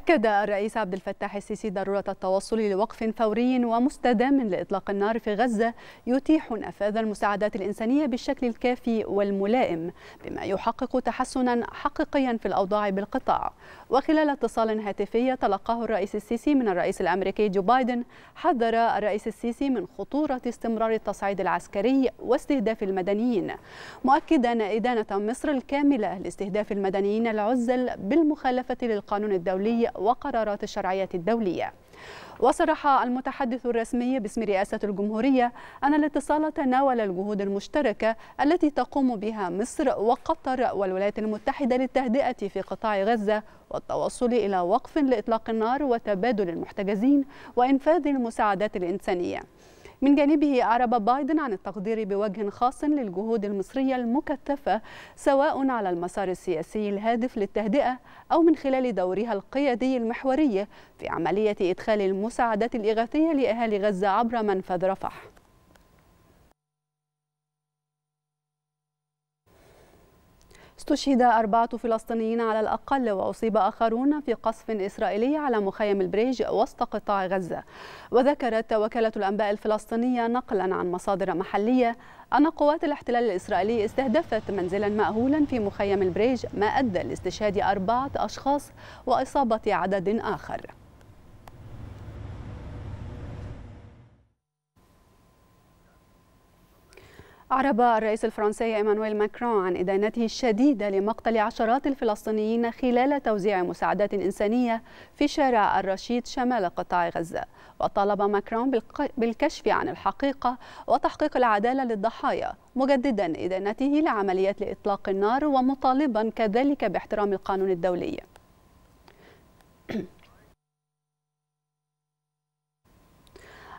أكد الرئيس عبد الفتاح السيسي ضرورة التوصل لوقف فوري ومستدام لإطلاق النار في غزة يتيح نفاذ المساعدات الإنسانية بالشكل الكافي والملائم بما يحقق تحسنا حقيقيا في الأوضاع بالقطاع وخلال اتصال هاتفي تلقاه الرئيس السيسي من الرئيس الأمريكي جو بايدن حذر الرئيس السيسي من خطورة استمرار التصعيد العسكري واستهداف المدنيين مؤكدا إدانة مصر الكاملة لاستهداف المدنيين العزل بالمخالفة للقانون الدولي وقرارات الشرعية الدولية وصرح المتحدث الرسمي باسم رئاسة الجمهورية أن الاتصال تناول الجهود المشتركة التي تقوم بها مصر وقطر والولايات المتحدة للتهدئة في قطاع غزة والتوصل إلى وقف لإطلاق النار وتبادل المحتجزين وإنفاذ المساعدات الإنسانية من جانبه أعرب بايدن عن التقدير بوجه خاص للجهود المصرية المكثفة سواء على المسار السياسي الهادف للتهدئة أو من خلال دورها القيادي المحوري في عملية إدخال المساعدات الإغاثية لأهالي غزة عبر منفذ رفح استشهد أربعة فلسطينيين على الأقل وأصيب آخرون في قصف إسرائيلي على مخيم البريج وسط قطاع غزة وذكرت وكالة الأنباء الفلسطينية نقلا عن مصادر محلية أن قوات الاحتلال الإسرائيلي استهدفت منزلا مأهولا في مخيم البريج ما أدى لاستشهاد أربعة أشخاص وإصابة عدد آخر أعرب الرئيس الفرنسي إيمانويل ماكرون عن إدانته الشديدة لمقتل عشرات الفلسطينيين خلال توزيع مساعدات إنسانية في شارع الرشيد شمال قطاع غزة وطالب ماكرون بالكشف عن الحقيقة وتحقيق العدالة للضحايا مجددا إدانته لعمليات لإطلاق النار ومطالبا كذلك باحترام القانون الدولي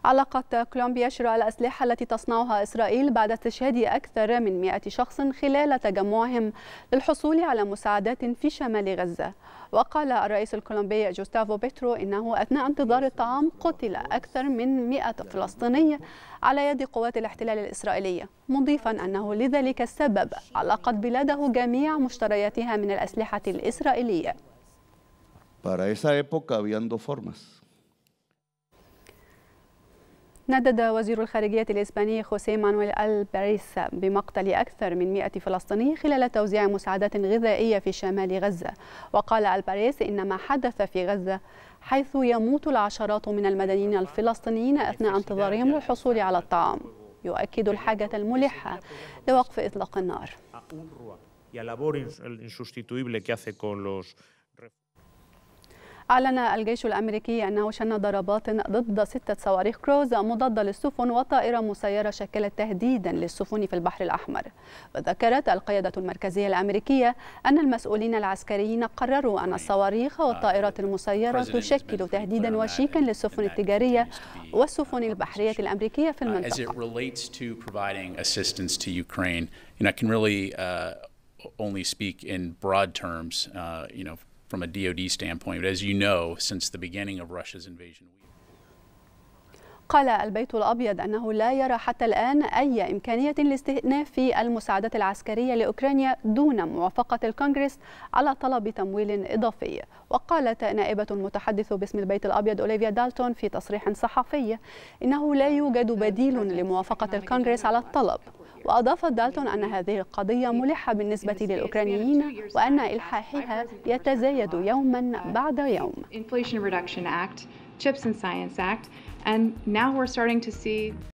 علقت كولومبيا شراء الأسلحة التي تصنعها إسرائيل بعد استشهاد أكثر من 100 شخص خلال تجمعهم للحصول على مساعدات في شمال غزة وقال الرئيس الكولومبي جوستافو بيترو إنه أثناء انتظار الطعام قتل أكثر من 100 فلسطيني على يد قوات الاحتلال الإسرائيلية مضيفا أنه لذلك السبب علقت بلاده جميع مشترياتها من الأسلحة الإسرائيلية Para esa época habían dos formas. ندد وزير الخارجية الإسباني خوسيه مانويل الباريس بمقتل أكثر من 100 فلسطيني خلال توزيع مساعدات غذائية في شمال غزة وقال الباريس إن ما حدث في غزة حيث يموت العشرات من المدنيين الفلسطينيين أثناء انتظارهم للحصول على الطعام يؤكد الحاجة الملحة لوقف إطلاق النار أعلن الجيش الأمريكي أنه شن ضربات ضد ستة صواريخ كروز مضادة للسفن وطائرة مسيرة شكلت تهديدا للسفن في البحر الأحمر وذكرت القيادة المركزية الأمريكية أن المسؤولين العسكريين قرروا أن الصواريخ والطائرات المسيرة تشكل تهديدا وشيكا للسفن التجارية والسفن البحرية الأمريكية في uh, المنطقة. you know uh, only speak in broad terms uh, from a DoD standpoint. But as you know, since the beginning of Russia's invasion, قال البيت الأبيض أنه لا يرى حتى الآن أي إمكانية لاستئناف المساعدات العسكرية لأوكرانيا دون موافقة الكونغرس على طلب تمويل إضافي وقالت نائبة المتحدث باسم البيت الأبيض أوليفيا دالتون في تصريح صحفي إنه لا يوجد بديل لموافقة الكونغرس على الطلب وأضافت دالتون أن هذه القضية ملحة بالنسبة للأوكرانيين وأن uh, إلحاحها يتزايد يوما uh, بعد يوم